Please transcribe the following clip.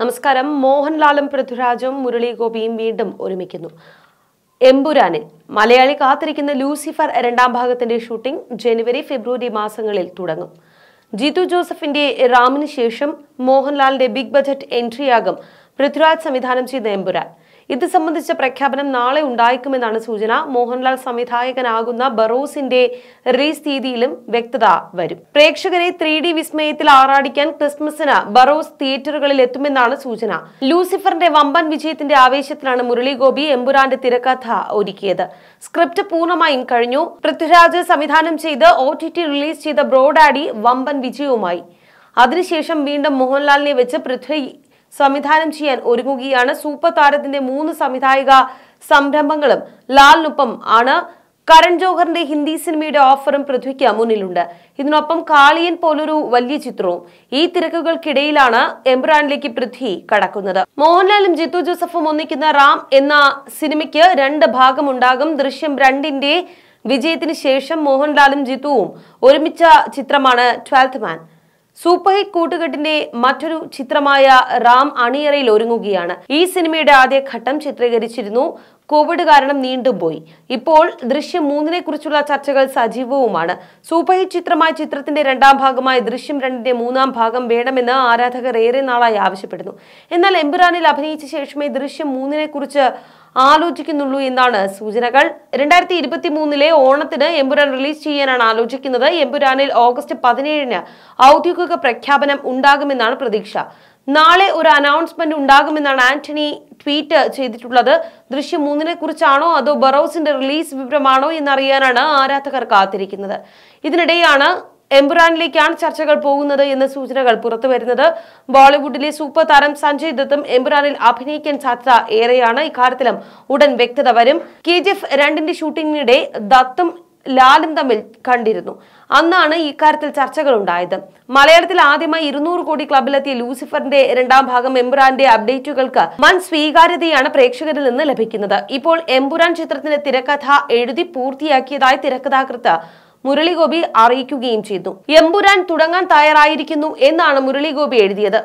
നമസ്കാരം മോഹൻലാലും പൃഥ്വിരാജും മുരളീഗോപിയും വീണ്ടും ഒരുമിക്കുന്നു എംപുരാനിൽ മലയാളി കാത്തിരിക്കുന്ന ലൂസിഫർ രണ്ടാം ഭാഗത്തിന്റെ ഷൂട്ടിംഗ് ജനുവരി ഫെബ്രുവരി മാസങ്ങളിൽ തുടങ്ങും ജിതു ജോസഫിന്റെ റാമിന് ശേഷം മോഹൻലാലിന്റെ ബിഗ് ബജറ്റ് എൻട്രിയാകും പൃഥ്വിരാജ് സംവിധാനം ചെയ്ത എമ്പുരാൻ ഇത് സംബന്ധിച്ച പ്രഖ്യാപനം നാളെ ഉണ്ടായേക്കുമെന്നാണ് സൂചന മോഹൻലാൽ സംവിധായകനാകുന്ന ബറോസിന്റെ റിലീസ് തീയതിയിലും വ്യക്തത വരും പ്രേക്ഷകരെ ത്രീ ഡി വിസ്മയത്തിൽ ആറാടിക്കാൻ ക്രിസ്മസിന് ബറോസ് തിയേറ്ററുകളിൽ എത്തുമെന്നാണ് സൂചന ലൂസിഫറിന്റെ വമ്പൻ വിജയത്തിന്റെ ആവേശത്തിലാണ് മുരളി ഗോപി എമ്പുരാന്റെ തിരക്കഥ ഒരുക്കിയത് സ്ക്രിപ്റ്റ് പൂർണ്ണമായും കഴിഞ്ഞു പൃഥ്വിരാജ് സംവിധാനം ചെയ്ത് ഒ റിലീസ് ചെയ്ത ബ്രോഡാഡി വമ്പൻ വിജയവുമായി അതിനുശേഷം വീണ്ടും മോഹൻലാലിനെ വെച്ച് പൃഥ്വി സംവിധാനം ചെയ്യാൻ ഒരുങ്ങുകയാണ് സൂപ്പർ താരത്തിന്റെ മൂന്ന് സംവിധായിക സംരംഭങ്ങളും ലാലിനൊപ്പം ആണ് കരൺ ജോഹറിന്റെ ഹിന്ദി സിനിമയുടെ ഓഫറും പൃഥ്വിക്ക് മുന്നിലുണ്ട് ഇതിനൊപ്പം കാളിയൻ പോലൊരു വലിയ ചിത്രവും ഈ തിരക്കുകൾക്കിടയിലാണ് എംബ്രാനിലേക്ക് പൃഥ്വി കടക്കുന്നത് മോഹൻലാലും ജിത്തു ജോസഫും ഒന്നിക്കുന്ന റാം എന്ന സിനിമയ്ക്ക് രണ്ട് ഭാഗമുണ്ടാകും ദൃശ്യം രണ്ടിന്റെ വിജയത്തിന് ശേഷം മോഹൻലാലും ജിത്തുവും ഒരുമിച്ച ചിത്രമാണ് ട്വൽത്ത് മാൻ സൂപ്പർ ഹിറ്റ് കൂട്ടുകെട്ടിന്റെ മറ്റൊരു ചിത്രമായ റാം അണിയറയിൽ ഒരുങ്ങുകയാണ് ഈ സിനിമയുടെ ആദ്യ ഘട്ടം ചിത്രീകരിച്ചിരുന്നു കോവിഡ് കാരണം നീണ്ടുപോയി ഇപ്പോൾ ദൃശ്യം മൂന്നിനെ കുറിച്ചുള്ള ചർച്ചകൾ സജീവവുമാണ് സൂപ്പർഹിറ്റ് ചിത്രമായ ചിത്രത്തിന്റെ രണ്ടാം ഭാഗമായ ദൃശ്യം രണ്ടിന്റെ മൂന്നാം ഭാഗം വേണമെന്ന് ആരാധകർ ഏറെ നാളായി ആവശ്യപ്പെടുന്നു എന്നാൽ എംബുറാനിൽ അഭിനയിച്ച ശേഷമേ ദൃശ്യം മൂന്നിനെ കുറിച്ച് ആലോചിക്കുന്നുള്ളൂ എന്നാണ് സൂചനകൾ രണ്ടായിരത്തി ഇരുപത്തി മൂന്നിലെ ഓണത്തിന് എമ്പുരാൻ റിലീസ് ചെയ്യാനാണ് ആലോചിക്കുന്നത് എമ്പുരാനിൽ ഓഗസ്റ്റ് പതിനേഴിന് ഔദ്യോഗിക പ്രഖ്യാപനം ഉണ്ടാകുമെന്നാണ് പ്രതീക്ഷ നാളെ ഒരു അനൗൺസ്മെന്റ് ഉണ്ടാകുമെന്നാണ് ആന്റണി ട്വീറ്റ് ചെയ്തിട്ടുള്ളത് ദൃശ്യം മൂന്നിനെ കുറിച്ചാണോ അതോ ബറോസിന്റെ റിലീസ് വിവരമാണോ എന്നറിയാനാണ് ആരാധകർ കാത്തിരിക്കുന്നത് ഇതിനിടെയാണ് എംബുരാനിലേക്കാണ് ചർച്ചകൾ പോകുന്നത് എന്ന സൂചനകൾ പുറത്തു വരുന്നത് ബോളിവുഡിലെ സൂപ്പർ താരം സഞ്ജയ് ദത്തും എംബുരാനിൽ അഭിനയിക്കാൻ സാധ്യത ഏറെയാണ് ഇക്കാര്യത്തിലും ഉടൻ വ്യക്തത വരും കെ ജി എഫ് രണ്ടിന്റെ ഷൂട്ടിംഗിനിടെ ദത്തും ലാലും തമ്മിൽ കണ്ടിരുന്നു അന്നാണ് ഇക്കാര്യത്തിൽ ചർച്ചകൾ ഉണ്ടായത് മലയാളത്തിൽ ആദ്യമായി ഇരുന്നൂറ് കോടി ക്ലബിലെത്തിയ ലൂസിഫറിന്റെ രണ്ടാം ഭാഗം എംപുരാന്റെ അപ്ഡേറ്റുകൾക്ക് വൻ സ്വീകാര്യതയാണ് പ്രേക്ഷകരിൽ നിന്ന് ലഭിക്കുന്നത് ഇപ്പോൾ എംപുരാൻ ചിത്രത്തിന്റെ തിരക്കഥ എഴുതി പൂർത്തിയാക്കിയതായി തിരക്കഥാകൃത്ത് മുരളിഗോപി അറിയിക്കുകയും ചെയ്തു എംബുരാൻ തുടങ്ങാൻ തയ്യാറായിരിക്കുന്നു എന്നാണ് മുരളിഗോപി എഴുതിയത്